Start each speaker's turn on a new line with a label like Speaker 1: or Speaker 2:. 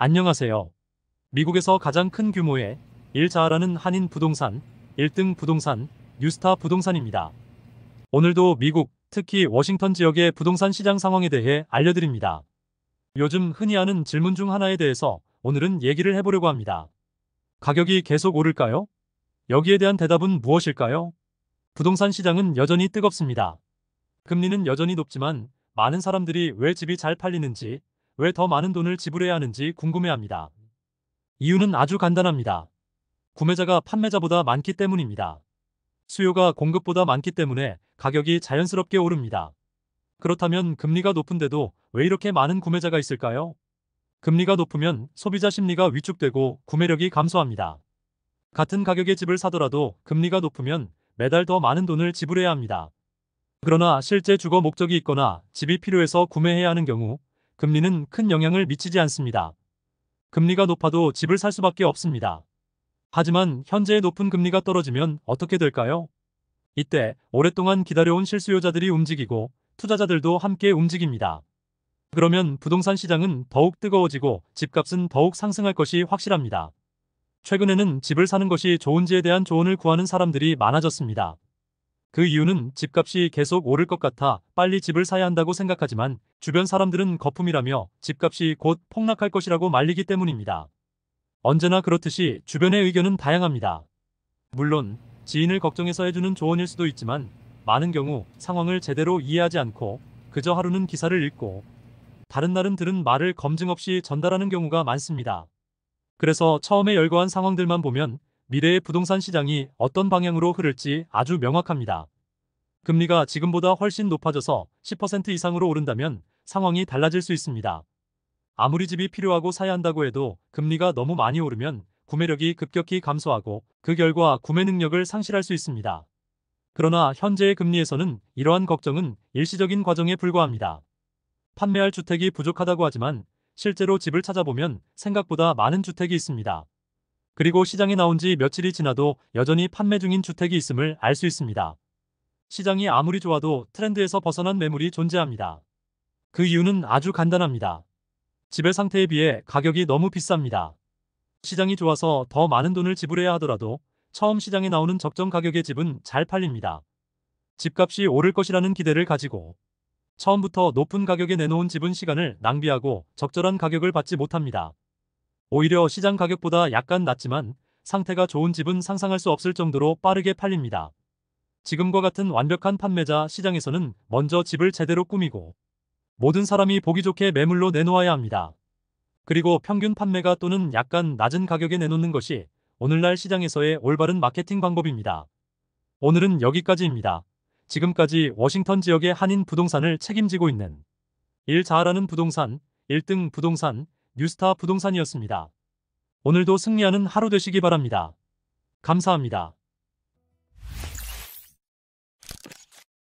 Speaker 1: 안녕하세요. 미국에서 가장 큰 규모의 일자라는 한인 부동산, 1등 부동산, 뉴스타 부동산입니다. 오늘도 미국, 특히 워싱턴 지역의 부동산 시장 상황에 대해 알려드립니다. 요즘 흔히 하는 질문 중 하나에 대해서 오늘은 얘기를 해보려고 합니다. 가격이 계속 오를까요? 여기에 대한 대답은 무엇일까요? 부동산 시장은 여전히 뜨겁습니다. 금리는 여전히 높지만 많은 사람들이 왜 집이 잘 팔리는지 왜더 많은 돈을 지불해야 하는지 궁금해합니다. 이유는 아주 간단합니다. 구매자가 판매자보다 많기 때문입니다. 수요가 공급보다 많기 때문에 가격이 자연스럽게 오릅니다. 그렇다면 금리가 높은데도 왜 이렇게 많은 구매자가 있을까요? 금리가 높으면 소비자 심리가 위축되고 구매력이 감소합니다. 같은 가격의 집을 사더라도 금리가 높으면 매달 더 많은 돈을 지불해야 합니다. 그러나 실제 주거 목적이 있거나 집이 필요해서 구매해야 하는 경우 금리는 큰 영향을 미치지 않습니다. 금리가 높아도 집을 살 수밖에 없습니다. 하지만 현재의 높은 금리가 떨어지면 어떻게 될까요? 이때 오랫동안 기다려온 실수요자들이 움직이고 투자자들도 함께 움직입니다. 그러면 부동산 시장은 더욱 뜨거워지고 집값은 더욱 상승할 것이 확실합니다. 최근에는 집을 사는 것이 좋은지에 대한 조언을 구하는 사람들이 많아졌습니다. 그 이유는 집값이 계속 오를 것 같아 빨리 집을 사야 한다고 생각하지만 주변 사람들은 거품이라며 집값이 곧 폭락할 것이라고 말리기 때문입니다. 언제나 그렇듯이 주변의 의견은 다양합니다. 물론 지인을 걱정해서 해주는 조언일 수도 있지만 많은 경우 상황을 제대로 이해하지 않고 그저 하루는 기사를 읽고 다른 날은 들은 말을 검증 없이 전달하는 경우가 많습니다. 그래서 처음에 열거한 상황들만 보면 미래의 부동산 시장이 어떤 방향으로 흐를지 아주 명확합니다. 금리가 지금보다 훨씬 높아져서 10% 이상으로 오른다면 상황이 달라질 수 있습니다. 아무리 집이 필요하고 사야 한다고 해도 금리가 너무 많이 오르면 구매력이 급격히 감소하고 그 결과 구매 능력을 상실할 수 있습니다. 그러나 현재의 금리에서는 이러한 걱정은 일시적인 과정에 불과합니다. 판매할 주택이 부족하다고 하지만 실제로 집을 찾아보면 생각보다 많은 주택이 있습니다. 그리고 시장에 나온 지 며칠이 지나도 여전히 판매 중인 주택이 있음을 알 수 있습니다. 시장이 아무리 좋아도 트렌드에서 벗어난 매물이 존재합니다. 그 이유는 아주 간단합니다. 집의 상태에 비해 가격이 너무 비쌉니다. 시장이 좋아서 더 많은 돈을 지불해야 하더라도 처음 시장에 나오는 적정 가격의 집은 잘 팔립니다. 집값이 오를 것이라는 기대를 가지고 처음부터 높은 가격에 내놓은 집은 시간을 낭비하고 적절한 가격을 받지 못합니다. 오히려 시장 가격보다 약간 낮지만 상태가 좋은 집은 상상할 수 없을 정도로 빠르게 팔립니다. 지금과 같은 완벽한 판매자 시장에서는 먼저 집을 제대로 꾸미고 모든 사람이 보기 좋게 매물로 내놓아야 합니다. 그리고 평균 판매가 또는 약간 낮은 가격에 내놓는 것이 오늘날 시장에서의 올바른 마케팅 방법입니다. 오늘은 여기까지입니다. 지금까지 워싱턴 지역의 한인 부동산을 책임지고 있는 일자하라는 부동산, 1등 부동산, 뉴스타 부동산이었습니다. 오늘도 승리하는 하루 되시기 바랍니다. 감사합니다.